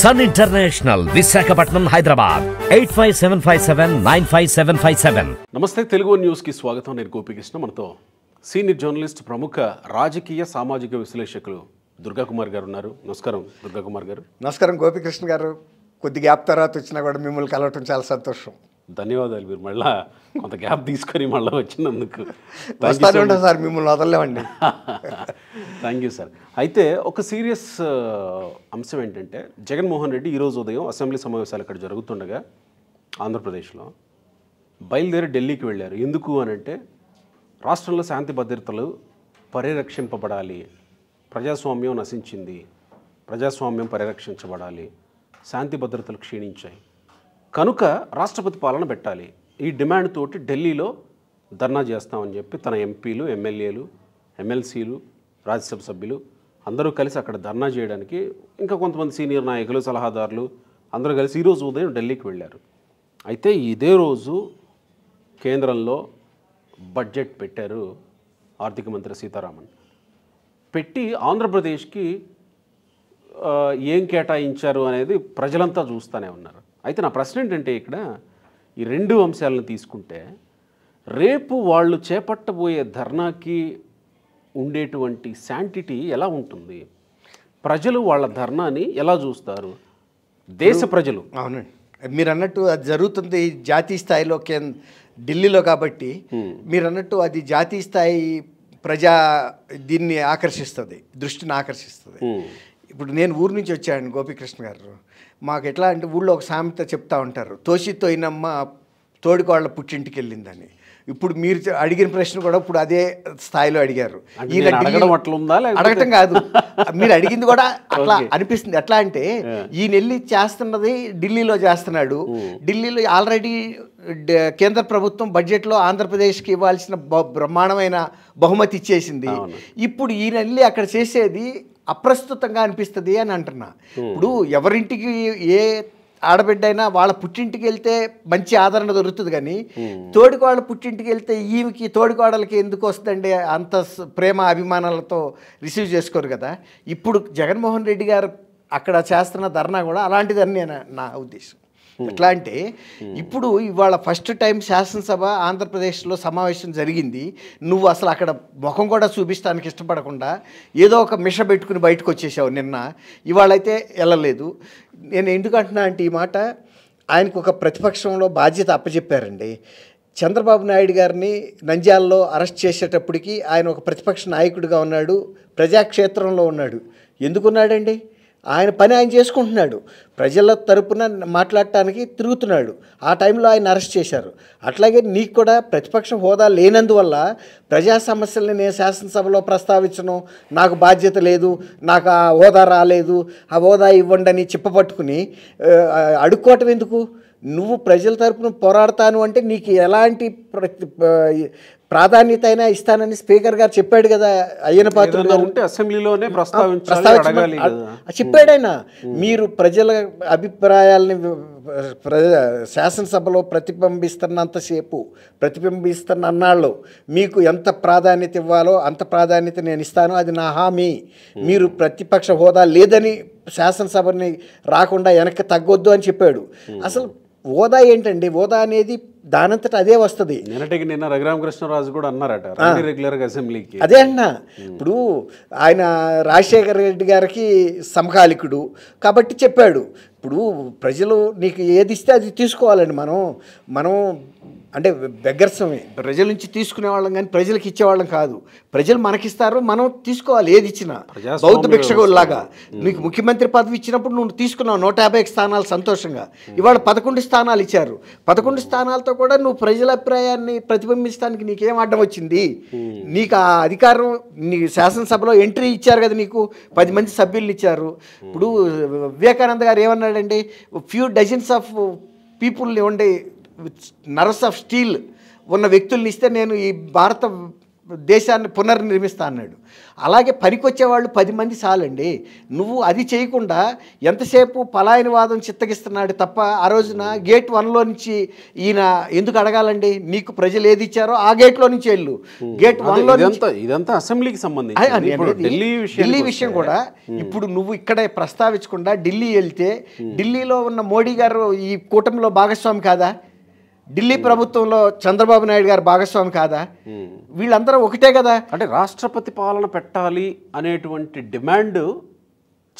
Sun international Visakhapatnam Hyderabad eight five seven five seven nine five seven five seven Namaste Telugu news కి స్వాగతం నేను గోపికృష్ణ మనతో senior journalist ప్రముఖ రాజకీయ సామాజిక విశ్లేషకులు దుర్గా కుమార్ గారు ఉన్నారు నమస్కారం దుర్గా కుమార్ గారు నమస్కారం గోపికృష్ణ గారు కొద్దిగా యాప్ తర్వాత వచ్చినా కూడా మిమ్మల్ని కలవటం చాలా సంతోషం ధన్యవాదాలు మీరు మళ్ళా కొంత గ్యాప్ తీసుకొని మళ్ళీ వచ్చినందుకు సార్ మిమ్మల్ని వదలలేమండి థ్యాంక్ యూ సార్ అయితే ఒక సీరియస్ అంశం ఏంటంటే జగన్మోహన్ రెడ్డి ఈరోజు ఉదయం అసెంబ్లీ సమావేశాలు అక్కడ జరుగుతుండగా ఆంధ్రప్రదేశ్లో బయలుదేరి ఢిల్లీకి వెళ్ళారు ఎందుకు అని అంటే రాష్ట్రంలో శాంతి భద్రతలు పరిరక్షింపబడాలి ప్రజాస్వామ్యం నశించింది ప్రజాస్వామ్యం పరిరక్షించబడాలి శాంతి భద్రతలు క్షీణించాయి కనుక రాష్ట్రపతి పాలన పెట్టాలి ఈ డిమాండ్ తోటి ఢిల్లీలో ధర్నా చేస్తామని చెప్పి తన ఎంపీలు ఎమ్మెల్యేలు ఎమ్మెల్సీలు రాజ్యసభ సభ్యులు అందరూ కలిసి అక్కడ ధర్నా చేయడానికి ఇంకా కొంతమంది సీనియర్ నాయకులు సలహాదారులు అందరూ కలిసి ఈరోజు ఉదయం ఢిల్లీకి వెళ్ళారు అయితే ఇదే రోజు కేంద్రంలో బడ్జెట్ పెట్టారు ఆర్థిక మంత్రి సీతారామన్ పెట్టి ఆంధ్రప్రదేశ్కి ఏం కేటాయించారు అనేది ప్రజలంతా చూస్తూనే ఉన్నారు అయితే నా ప్రశ్న ఏంటంటే ఇక్కడ ఈ రెండు అంశాలను తీసుకుంటే రేపు వాళ్ళు చేపట్టబోయే ధర్నాకి ఉండేటువంటి శాంటిటీ ఎలా ఉంటుంది ప్రజలు వాళ్ళ ధర్నాని ఎలా చూస్తారు దేశ ప్రజలు అవునండి మీరు అన్నట్టు అది జరుగుతుంది జాతీయ స్థాయిలో ఢిల్లీలో కాబట్టి మీరు అన్నట్టు అది జాతీయ స్థాయి ప్రజా దీన్ని ఆకర్షిస్తుంది దృష్టిని ఆకర్షిస్తుంది ఇప్పుడు నేను ఊరి నుంచి వచ్చాను గోపీకృష్ణ గారు మాకు ఎట్లా అంటే ఊళ్ళో ఒక సామెత చెప్తా ఉంటారు తోసి తోయినమ్మ తోడుకోళ్ళ పుట్టింటికి వెళ్ళిందని ఇప్పుడు మీరు అడిగిన ప్రశ్న కూడా ఇప్పుడు అదే స్థాయిలో అడిగారు అడగటం కాదు మీరు అడిగింది కూడా అట్లా అనిపిస్తుంది ఎట్లా అంటే ఈయన చేస్తున్నది ఢిల్లీలో చేస్తున్నాడు ఢిల్లీలో ఆల్రెడీ కేంద్ర ప్రభుత్వం బడ్జెట్లో ఆంధ్రప్రదేశ్కి ఇవ్వాల్సిన బ్రహ్మాండమైన బహుమతి ఇచ్చేసింది ఇప్పుడు ఈయన అక్కడ చేసేది అప్రస్తుతంగా అనిపిస్తుంది అని అంటున్నా ఇప్పుడు ఎవరింటికి ఏ ఆడబిడ్డ అయినా వాళ్ళ పుట్టింటికి వెళ్తే మంచి ఆదరణ దొరుకుతుంది కానీ తోడికోడల పుట్టింటికి వెళ్తే ఈమెకి తోడికోడలకి ఎందుకు వస్తుందండి అంత ప్రేమ అభిమానాలతో రిసీవ్ చేసుకోరు కదా ఇప్పుడు జగన్మోహన్ రెడ్డి గారు అక్కడ చేస్తున్న ధర్నా కూడా అలాంటిదని నేను నా ఉద్దేశం Hmm. ఎట్లా అంటే hmm. ఇప్పుడు ఇవాళ ఫస్ట్ టైం శాసనసభ ఆంధ్రప్రదేశ్లో సమావేశం జరిగింది నువ్వు అసలు అక్కడ ముఖం కూడా చూపించడానికి ఇష్టపడకుండా ఏదో ఒక మిష పెట్టుకుని బయటకు వచ్చేసావు నిన్న ఇవాళైతే వెళ్ళలేదు నేను ఎందుకు అంటున్నా అంటే ఈ మాట ఆయనకు ఒక ప్రతిపక్షంలో బాధ్యత అప్పచెప్పారండి చంద్రబాబు నాయుడు గారిని నంద్యాలలో అరెస్ట్ చేసేటప్పటికి ఆయన ఒక ప్రతిపక్ష నాయకుడిగా ఉన్నాడు ప్రజాక్షేత్రంలో ఉన్నాడు ఎందుకున్నాడండి ఆయన పని ఆయన చేసుకుంటున్నాడు ప్రజల తరపున మాట్లాడటానికి తిరుగుతున్నాడు ఆ టైంలో ఆయన అరెస్ట్ చేశారు అట్లాగే నీకు కూడా ప్రతిపక్ష హోదా లేనందువల్ల ప్రజా సమస్యల్ని నేను శాసనసభలో ప్రస్తావించను నాకు బాధ్యత లేదు నాకు ఆ హోదా రాలేదు ఆ హోదా ఇవ్వండి అని చిప్పపట్టుకుని అడుక్కోవటం ఎందుకు నువ్వు ప్రజల తరపున పోరాడతాను అంటే నీకు ఎలాంటి ప్రాధాన్యత అయినా ఇస్తానని స్పీకర్ గారు చెప్పాడు కదా అయ్యన పాత్ర ఉంటే అసెంబ్లీలోనే ప్రస్తావించాలి చెప్పాడైనా మీరు ప్రజల అభిప్రాయాలని శాసనసభలో ప్రతిబింబిస్తున్నంతసేపు ప్రతిబింబిస్తున్న అన్నాళ్ళు మీకు ఎంత ప్రాధాన్యత ఇవ్వాలో అంత ప్రాధాన్యత నేను ఇస్తాను అది నా హామీ మీరు ప్రతిపక్ష హోదా లేదని శాసనసభని రాకుండా వెనక్కి తగ్గొద్దు అని చెప్పాడు అసలు హోదా ఏంటండి హోదా అనేది దానంతట అదే వస్తుంది నిన్నటికి నిన్న రఘురామకృష్ణరాజు కూడా అన్నారట రెగ్యులర్ అసెంబ్లీకి అదే అన్న ఇప్పుడు ఆయన రాజశేఖర రెడ్డి గారికి సమకాలికుడు కాబట్టి చెప్పాడు ఇప్పుడు ప్రజలు నీకు ఏది ఇస్తే అది తీసుకోవాలండి మనం మనం అంటే బెగ్గర్సమే ప్రజల నుంచి తీసుకునే వాళ్ళం కానీ ప్రజలకు ఇచ్చేవాళ్ళం కాదు ప్రజలు మనకిస్తారు మనం తీసుకోవాలి ఏది ఇచ్చినా బౌద్ధ భిక్షకులాగా నీకు ముఖ్యమంత్రి పదవి ఇచ్చినప్పుడు నువ్వు తీసుకున్నావు నూట స్థానాలు సంతోషంగా ఇవాళ పదకొండు స్థానాలు ఇచ్చారు పదకొండు స్థానాలతో కూడా నువ్వు ప్రజల అభిప్రాయాన్ని ప్రతిబింబించడానికి నీకేం అడ్డం వచ్చింది నీకు ఆ అధికారం నీ శాసనసభలో ఎంట్రీ ఇచ్చారు కదా నీకు పది మంది సభ్యులు ఇచ్చారు ఇప్పుడు వివేకానంద గారు ఏమన్నాడండి ఫ్యూ డజన్స్ ఆఫ్ పీపుల్ని ఉండే నర్స్ ఆఫ్ స్టీల్ ఉన్న వ్యక్తుల్ని ఇస్తే నేను ఈ భారత దేశాన్ని పునర్నిర్మిస్తా అన్నాడు అలాగే పనికొచ్చేవాళ్ళు పది మంది చాలండి నువ్వు అది చేయకుండా ఎంతసేపు పలాయనవాదం చిత్తగిస్తున్నాడు తప్ప ఆ రోజున గేట్ వన్లో నుంచి ఈయన ఎందుకు అడగాలండి నీకు ప్రజలు ఏది ఇచ్చారో ఆ గేట్లో నుంచి వెళ్ళు గేట్ వన్లో ఇదంతా అసెంబ్లీకి సంబంధించి ఢిల్లీ విషయం కూడా ఇప్పుడు నువ్వు ఇక్కడే ప్రస్తావించకుండా ఢిల్లీ వెళ్తే ఢిల్లీలో ఉన్న మోడీ గారు ఈ కూటమిలో భాగస్వామి కాదా ఢిల్లీ ప్రభుత్వంలో చంద్రబాబు నాయుడు గారు భాగస్వామి కాదా hmm. వీళ్ళందరూ ఒకటే కదా అంటే రాష్ట్రపతి పాలన పెట్టాలి అనేటువంటి డిమాండ్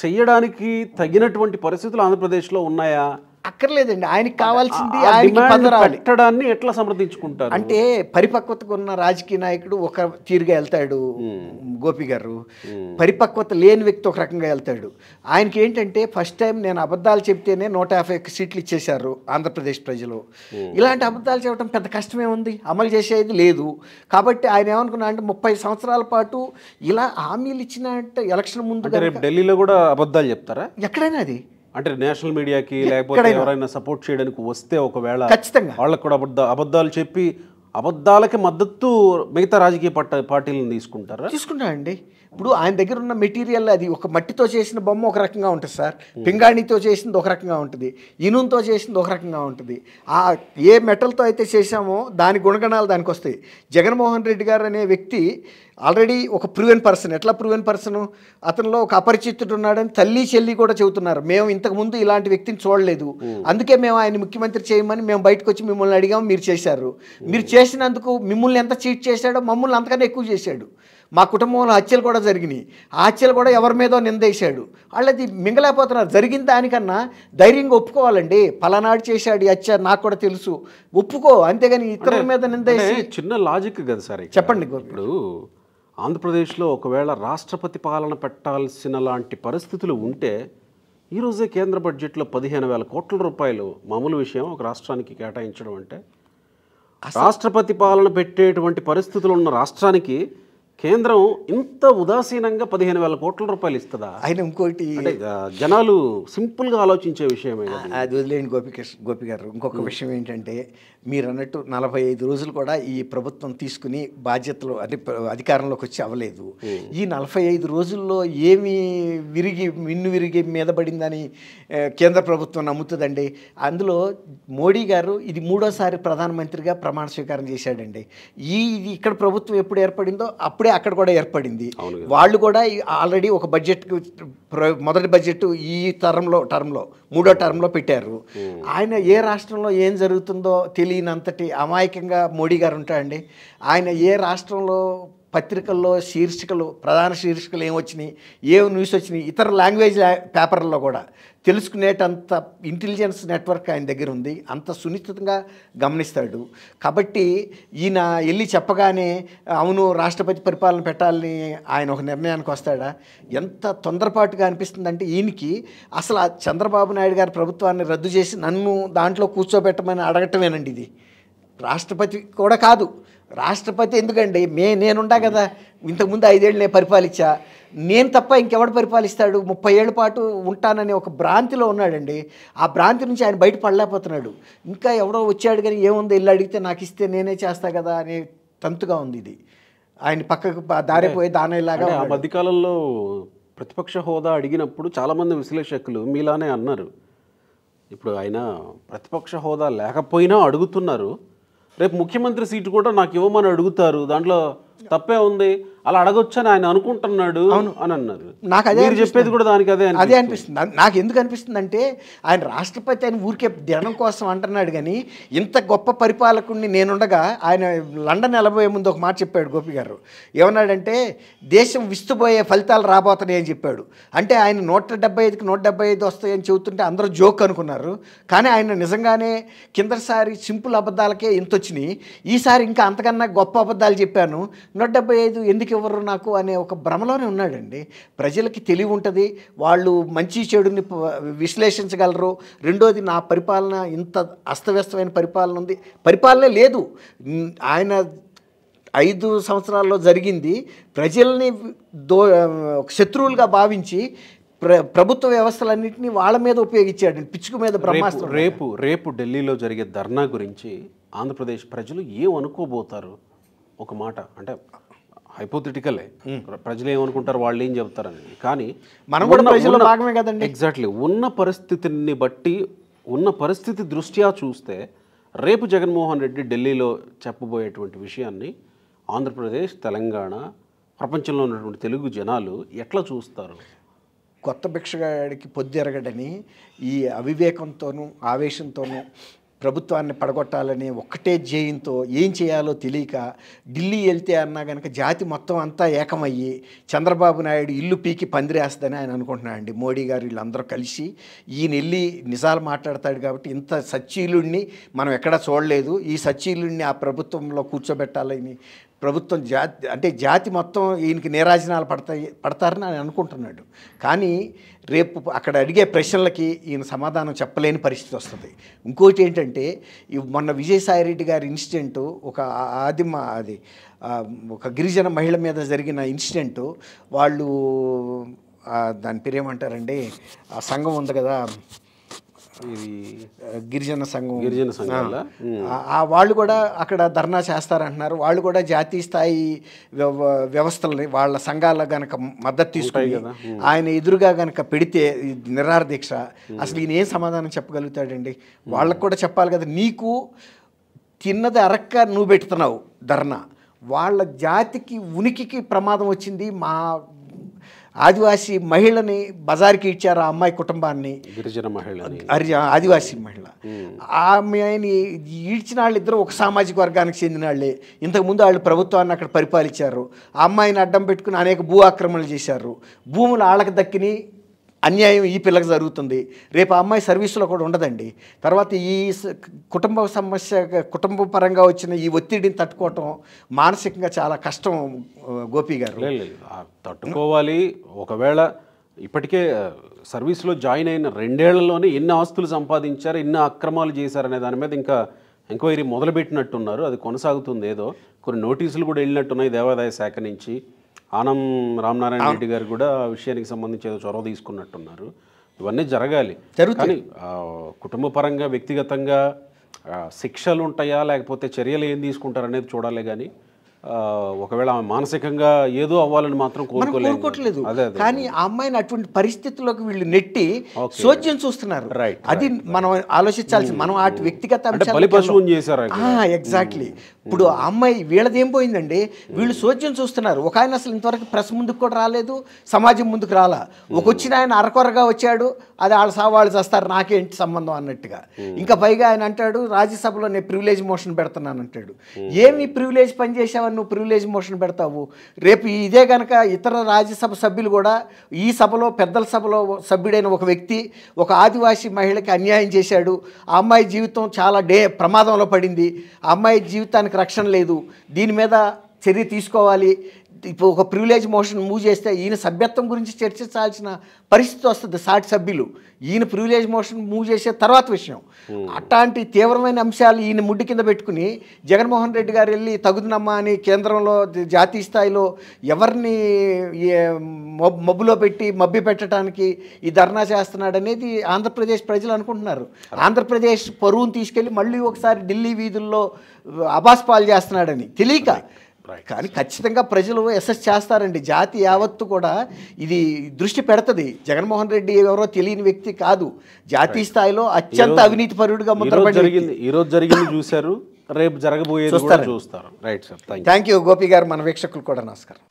చేయడానికి తగినటువంటి పరిస్థితులు ఆంధ్రప్రదేశ్లో ఉన్నాయా అక్కర్లేదండి ఆయనకి కావాల్సింది ఆయన ఎట్లా సమర్థించుకుంటారు అంటే పరిపక్వతకు ఉన్న రాజకీయ నాయకుడు ఒక తీరుగా వెళ్తాడు గోపి గారు పరిపక్వత లేని వ్యక్తి ఒక రకంగా వెళ్తాడు ఆయనకి ఏంటంటే ఫస్ట్ టైం నేను అబద్ధాలు చెప్తేనే నూట యాభై ఒక్క సీట్లు ఇచ్చేశారు ఆంధ్రప్రదేశ్ ప్రజలు ఇలాంటి అబద్ధాలు చెప్పడం పెద్ద కష్టమే ఉంది అమలు చేసేది లేదు కాబట్టి ఆయన ఏమనుకున్నా అంటే ముప్పై సంవత్సరాల పాటు ఇలా హామీలు ఇచ్చినట్టు ఎలక్షన్ ముందు ఢిల్లీలో కూడా అబద్ధాలు చెప్తారా ఎక్కడైనా అది అంటే నేషనల్ మీడియాకి లేకపోతే ఎవరైనా సపోర్ట్ చేయడానికి వస్తే ఒకవేళ ఖచ్చితంగా వాళ్ళకు కూడా అబద్ధ అబద్ధాలు చెప్పి అబద్ధాలకి మద్దతు మిగతా రాజకీయ పార్టీలను తీసుకుంటారా తీసుకుంటా అండి ఇప్పుడు ఆయన దగ్గర ఉన్న మెటీరియల్ అది ఒక మట్టితో చేసిన బొమ్మ ఒక రకంగా ఉంటుంది సార్ పింగాణితో చేసింది ఒక రకంగా ఉంటుంది ఇనుంతో చేసింది ఒక రకంగా ఉంటుంది ఆ ఏ మెటల్తో అయితే చేశామో దాని గుణగణాలు దానికి వస్తాయి జగన్మోహన్ రెడ్డి గారు అనే వ్యక్తి ఆల్రెడీ ఒక ప్రూవెన్ పర్సన్ ఎట్లా ప్రూవెన్ పర్సన్ అతనిలో ఒక అపరిచితుడు ఉన్నాడని తల్లి చెల్లి కూడా చెబుతున్నారు మేము ఇంతకుముందు ఇలాంటి వ్యక్తిని చూడలేదు అందుకే మేము ఆయన ముఖ్యమంత్రి చేయమని మేము బయటకు వచ్చి మిమ్మల్ని అడిగాము మీరు చేశారు మీరు చేసినందుకు మిమ్మల్ని ఎంత చీట్ చేశాడో మమ్మల్ని అంతకన్నా ఎక్కువ చేశాడు మా కుటుంబంలో హత్యలు కూడా జరిగినాయి హత్యలు కూడా ఎవరి మీదో నిందేశాడు వాళ్ళది మింగలేకపోతున్నారు జరిగిన దానికన్నా ధైర్యంగా ఒప్పుకోవాలండి పలానాడు చేశాడు హత్య నాకు కూడా తెలుసు ఒప్పుకో అంతేగాని ఇతరుల మీద నిందేసి చిన్న లాజిక్ కదా సార్ చెప్పండి ఇప్పుడు ఆంధ్రప్రదేశ్లో ఒకవేళ రాష్ట్రపతి పాలన పెట్టాల్సిన లాంటి పరిస్థితులు ఉంటే ఈరోజే కేంద్ర బడ్జెట్లో పదిహేను వేల కోట్ల రూపాయలు మామూలు విషయం ఒక రాష్ట్రానికి కేటాయించడం అంటే రాష్ట్రపతి పాలన పెట్టేటువంటి పరిస్థితులు ఉన్న రాష్ట్రానికి కేంద్రం ఇంత ఉదాసీనంగా పదిహేను వేల కోట్ల రూపాయలు ఇస్తుందా ఆయన ఇంకోటి జనాలు సింపుల్గా ఆలోచించే విషయమే అది వదిలేండి గోపికృష్ణ గోపి గారు ఇంకొక విషయం ఏంటంటే మీరు అన్నట్టు నలభై ఐదు రోజులు కూడా ఈ ప్రభుత్వం తీసుకుని బాధ్యతలు అంటే అధికారంలోకి వచ్చి అవ్వలేదు ఈ నలభై ఐదు రోజుల్లో ఏమి విరిగి మిన్ను విరిగి మీద పడిందని కేంద్ర ప్రభుత్వం నమ్ముతుందండి అందులో మోడీ గారు ఇది మూడోసారి ప్రధానమంత్రిగా ప్రమాణ స్వీకారం చేశాడండి ఈ ఇక్కడ ప్రభుత్వం ఎప్పుడు ఏర్పడిందో అప్పుడే ఇక్కడే అక్కడ కూడా ఏర్పడింది వాళ్ళు కూడా ఆల్రెడీ ఒక బడ్జెట్ మొదటి బడ్జెట్ ఈ తరంలో టర్మ్లో మూడో టర్మ్లో పెట్టారు ఆయన ఏ రాష్ట్రంలో ఏం జరుగుతుందో తెలియనంతటి అమాయకంగా మోడీ గారు ఉంటారండి ఆయన ఏ రాష్ట్రంలో పత్రికల్లో శీర్షికలు ప్రధాన శీర్షికలు ఏమొచ్చినాయి ఏం న్యూస్ వచ్చినాయి ఇతర లాంగ్వేజ్ పేపర్లలో కూడా తెలుసుకునేటంత ఇంటెలిజెన్స్ నెట్వర్క్ ఆయన దగ్గర ఉంది అంత సునిశ్చితంగా గమనిస్తాడు కాబట్టి ఈయన వెళ్ళి చెప్పగానే అవును రాష్ట్రపతి పరిపాలన పెట్టాలని ఆయన ఒక నిర్ణయానికి వస్తాడా ఎంత తొందరపాటుగా అనిపిస్తుందంటే ఈయనకి అసలు చంద్రబాబు నాయుడు గారి ప్రభుత్వాన్ని రద్దు చేసి నన్ను దాంట్లో కూర్చోబెట్టమని అడగటమేనండి ఇది రాష్ట్రపతి కూడా కాదు రాష్ట్రపతి ఎందుకండి మే నేనుండా కదా ఇంతకుముందు ఐదేళ్ళు నేను పరిపాలించా నేను తప్ప ఇంకెవడు పరిపాలిస్తాడు ముప్పై ఏళ్ళ పాటు ఉంటానని ఒక భ్రాంతిలో ఉన్నాడండి ఆ భ్రాంతి నుంచి ఆయన బయట పడలేకపోతున్నాడు ఇంకా ఎవడో వచ్చాడు కానీ ఏముంది ఇల్లు అడిగితే నాకు ఇస్తే నేనే చేస్తా కదా అనే తంతుగా ఉంది ఇది ఆయన పక్కకు దారిపోయే దానేలాగా ఆ మధ్యకాలంలో ప్రతిపక్ష హోదా అడిగినప్పుడు చాలామంది విశ్లేషకులు మీలానే అన్నారు ఇప్పుడు ఆయన ప్రతిపక్ష హోదా లేకపోయినా అడుగుతున్నారు రేపు ముఖ్యమంత్రి సీటు కూడా నాకు ఇవ్వమని అడుగుతారు దాంట్లో తప్పే ఉంది అలా అడగొచ్చని ఆయన అనుకుంటున్నాడు అవును అని అన్నారు నాకు అదే చెప్పేది కూడా దానికి అదే అదే అనిపిస్తుంది నాకు ఎందుకు అనిపిస్తుంది అంటే ఆయన రాష్ట్రపతి ఆయన ఊరికే జనం కోసం అంటున్నాడు కానీ ఇంత గొప్ప పరిపాలకుడిని నేనుండగా ఆయన లండన్ వెళ్ళబోయే ముందు ఒక మాట చెప్పాడు గోపి గారు ఏమన్నాడంటే దేశం విస్తుపోయే ఫలితాలు రాబోతున్నాయి అని చెప్పాడు అంటే ఆయన నూట డెబ్బై ఐదుకి నూట డెబ్బై ఐదు వస్తాయని చెబుతుంటే అందరూ జోక్ అనుకున్నారు కానీ ఆయన నిజంగానే కిందసారి సింపుల్ అబద్ధాలకే ఇంత వచ్చినాయి ఈసారి ఇంకా అంతకన్నా గొప్ప అబద్ధాలు చెప్పాను నూట డెబ్బై ఐదు ఎందుకు ఎందుకు ఇవ్వరు నాకు అనే ఒక భ్రమలోనే ఉన్నాడండి ప్రజలకి తెలివి ఉంటుంది వాళ్ళు మంచి చెడుని విశ్లేషించగలరు రెండోది నా పరిపాలన ఇంత అస్తవ్యస్తమైన పరిపాలన ఉంది పరిపాలన లేదు ఆయన ఐదు సంవత్సరాల్లో జరిగింది ప్రజల్ని దో శత్రువులుగా భావించి ప్ర ప్రభుత్వ వ్యవస్థలన్నింటినీ వాళ్ళ మీద ఉపయోగించాడు పిచ్చుకు మీద బ్రహ్మాస్త్రం రేపు రేపు ఢిల్లీలో జరిగే ధర్నా గురించి ఆంధ్రప్రదేశ్ ప్రజలు ఏమనుకోబోతారు ఒక మాట అంటే హైపోథెటికలే hmm. ప్రజలు ఏమనుకుంటారు వాళ్ళు ఏం చెప్తారని కానీ మనం కూడా ప్రజల భాగమే కదండి ఎగ్జాక్ట్లీ ఉన్న పరిస్థితిని బట్టి ఉన్న పరిస్థితి దృష్ట్యా చూస్తే రేపు జగన్మోహన్ రెడ్డి ఢిల్లీలో చెప్పబోయేటువంటి విషయాన్ని ఆంధ్రప్రదేశ్ తెలంగాణ ప్రపంచంలో ఉన్నటువంటి తెలుగు జనాలు ఎట్లా చూస్తారు కొత్త భిక్షగాడికి పొద్దు ఎరగడని ఈ అవివేకంతోనూ ఆవేశంతోనూ ప్రభుత్వాన్ని పడగొట్టాలని ఒక్కటే జయంతో ఏం చేయాలో తెలియక ఢిల్లీ వెళ్తే అన్నా కనుక జాతి మొత్తం అంతా ఏకమయ్యి చంద్రబాబు నాయుడు ఇల్లు పీకి పందిరేస్తుందని ఆయన అనుకుంటున్నాడండి మోడీ గారు వీళ్ళందరూ కలిసి ఈయన వెళ్ళి నిజాలు మాట్లాడతాడు కాబట్టి ఇంత సచ్చీలుణ్ణి మనం ఎక్కడా చూడలేదు ఈ సచ్చీలుణ్ణి ఆ ప్రభుత్వంలో కూర్చోబెట్టాలని ప్రభుత్వం జాతి అంటే జాతి మొత్తం ఈయనకి నీరాజనాలు పడతాయి పడతారని ఆయన అనుకుంటున్నాడు కానీ రేపు అక్కడ అడిగే ప్రశ్నలకి ఈయన సమాధానం చెప్పలేని పరిస్థితి వస్తుంది ఇంకోటి ఏంటంటే మొన్న విజయసాయి రెడ్డి గారి ఇన్సిడెంట్ ఒక ఆదిమ అది ఒక గిరిజన మహిళ మీద జరిగిన ఇన్సిడెంట్ వాళ్ళు దాని పేరేమంటారండి ఆ సంఘం ఉంది కదా గిరిజన సంఘం గిరిజన సంఘాల ఆ వాళ్ళు కూడా అక్కడ ధర్నా చేస్తారంటున్నారు వాళ్ళు కూడా జాతీయ స్థాయి వ్యవస్థలని వాళ్ళ సంఘాల గనక మద్దతు తీసుకుని ఆయన ఎదురుగా గనక పెడితే నిరార దీక్ష అసలు ఈయన ఏం సమాధానం చెప్పగలుగుతాడండి వాళ్ళకు కూడా చెప్పాలి కదా నీకు తిన్నది అరక్క నువ్వు పెడుతున్నావు ధర్నా వాళ్ళ జాతికి ఉనికికి ప్రమాదం వచ్చింది మా ఆదివాసీ మహిళని బజార్కి ఇచ్చారు ఆ అమ్మాయి కుటుంబాన్ని గిరిజన మహిళ ఆదివాసీ మహిళ ఆమెని ఈడ్చిన వాళ్ళు ఇద్దరు ఒక సామాజిక వర్గానికి చెందిన వాళ్ళే ఇంతకుముందు వాళ్ళు ప్రభుత్వాన్ని అక్కడ పరిపాలించారు ఆ అమ్మాయిని అడ్డం పెట్టుకుని అనేక భూ ఆక్రమణలు చేశారు భూములు వాళ్ళకి దక్కిని అన్యాయం ఈ పిల్లకి జరుగుతుంది రేపు ఆ అమ్మాయి సర్వీసులో కూడా ఉండదండి తర్వాత ఈ కుటుంబ సమస్య కుటుంబ పరంగా వచ్చిన ఈ ఒత్తిడిని తట్టుకోవటం మానసికంగా చాలా కష్టం గోపి గారు తట్టుకోవాలి ఒకవేళ ఇప్పటికే సర్వీస్లో జాయిన్ అయిన రెండేళ్లలోనే ఎన్ని ఆస్తులు సంపాదించారు ఎన్ని అక్రమాలు చేశారనే దాని మీద ఇంకా ఎంక్వైరీ మొదలుపెట్టినట్టున్నారు అది కొనసాగుతుంది ఏదో కొన్ని నోటీసులు కూడా వెళ్ళినట్టున్నాయి దేవాదాయ శాఖ నుంచి ఆనం రామనారాయణ రెడ్డి గారు కూడా విషయానికి సంబంధించి ఏదో చొరవ తీసుకున్నట్టున్నారు ఇవన్నీ జరగాలి కానీ కుటుంబ పరంగా వ్యక్తిగతంగా శిక్షలు ఉంటాయా లేకపోతే చర్యలు ఏం తీసుకుంటారు అనేది చూడాలి కానీ ఒకవేళ ఆమె మానసికంగా ఏదో అవ్వాలని మాత్రం కోరుకోలేదు కానీ ఆ అమ్మాయిని అటువంటి పరిస్థితుల్లోకి వీళ్ళు నెట్టి సోచ్యం చూస్తున్నారు అది మనం ఆలోచించాల్సి మనం ఆ hmm. వ్యక్తిగత ఎగ్జాక్ట్లీ hmm. hmm. ఇప్పుడు ఆ అమ్మాయి వీళ్ళదేం పోయిందండి వీళ్ళు సోచ్యం చూస్తున్నారు ఒక ఆయన అసలు ఇంతవరకు ప్రెస్ ముందుకు కూడా రాలేదు సమాజం ముందుకు రాలా ఒక వచ్చిన ఆయన అరకొరగా వచ్చాడు అది వాళ్ళ సా చేస్తారు నాకేంటి సంబంధం అన్నట్టుగా ఇంకా పైగా ఆయన అంటాడు రాజ్యసభలో నేను ప్రివిలేజ్ మోషన్ పెడుతున్నాను అంటాడు ఏమి ప్రివిలేజ్ పనిచేసావు నువ్వు ప్రివిలేజ్ మోషన్ పెడతావు రేపు ఇదే కనుక ఇతర రాజ్యసభ సభ్యులు కూడా ఈ సభలో పెద్దల సభలో సభ్యుడైన ఒక వ్యక్తి ఒక ఆదివాసీ మహిళకి అన్యాయం చేశాడు ఆ అమ్మాయి జీవితం చాలా డే ప్రమాదంలో పడింది ఆ అమ్మాయి జీవితానికి రక్షణ లేదు దీని మీద చర్య తీసుకోవాలి ఇప్పుడు ఒక ప్రివిలేజ్ మోషన్ మూవ్ చేస్తే ఈయన సభ్యత్వం గురించి చర్చించాల్సిన పరిస్థితి వస్తుంది సాటి సభ్యులు ఈయన ప్రివిలేజ్ మోషన్ మూవ్ చేసే తర్వాత విషయం అట్లాంటి తీవ్రమైన అంశాలు ఈయన ముడ్డి కింద పెట్టుకుని జగన్మోహన్ రెడ్డి గారు వెళ్ళి తగుదనమ్మా అని కేంద్రంలో జాతీయ స్థాయిలో ఎవరిని మబ్బులో పెట్టి మబ్బి పెట్టడానికి ఈ ధర్నా చేస్తున్నాడు అనేది ఆంధ్రప్రదేశ్ ప్రజలు అనుకుంటున్నారు ఆంధ్రప్రదేశ్ పరువును తీసుకెళ్ళి మళ్ళీ ఒకసారి ఢిల్లీ వీధుల్లో అబాస్ పాలు చేస్తున్నాడని తెలియక కానీ ఖచ్చితంగా ప్రజలు ఎస్ఎస్ చేస్తారండి జాతి యావత్తు కూడా ఇది దృష్టి పెడుతుంది జగన్మోహన్ రెడ్డి ఎవరో తెలియని వ్యక్తి కాదు జాతీయ స్థాయిలో అత్యంత అవినీతి పరుడుగా జరిగింది ఈ రోజు జరిగింది చూశారు రేపు జరగబోయే చూస్తారు right sir thank you Gopi garu మన వీక్షకులు కూడా నమస్కారం